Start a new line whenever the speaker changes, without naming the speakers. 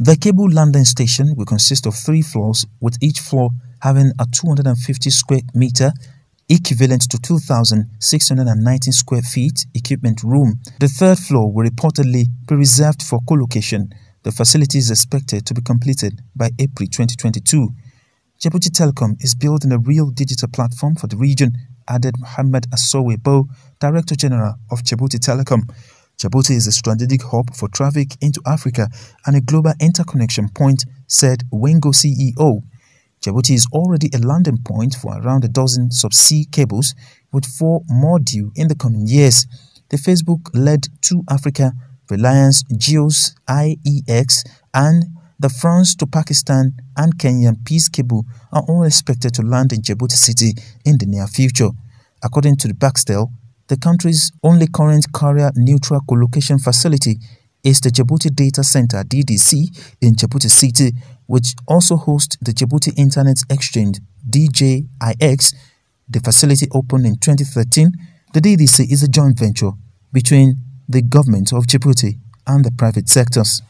The cable landing station will consist of three floors, with each floor having a 250 square meter equivalent to 2,619 square feet equipment room. The third floor will reportedly be reserved for co-location. The facility is expected to be completed by April 2022. Djibouti Telecom is building a real digital platform for the region, added Mohamed Assowe Bo, Director General of Djibouti Telecom. Djibouti is a strategic hub for traffic into Africa and a global interconnection point, said Wengo CEO. Djibouti is already a landing point for around a dozen subsea cables, with four more due in the coming years. The Facebook-led To Africa, Reliance, Geos, IEX, and the France to Pakistan and Kenyan peace cable are all expected to land in Djibouti City in the near future. According to the Baxtel, the country's only current carrier neutral colocation facility is the Djibouti Data Center DDC in Djibouti City, which also hosts the Djibouti Internet Exchange DJIX. The facility opened in 2013. The DDC is a joint venture between the government of Djibouti and the private sectors.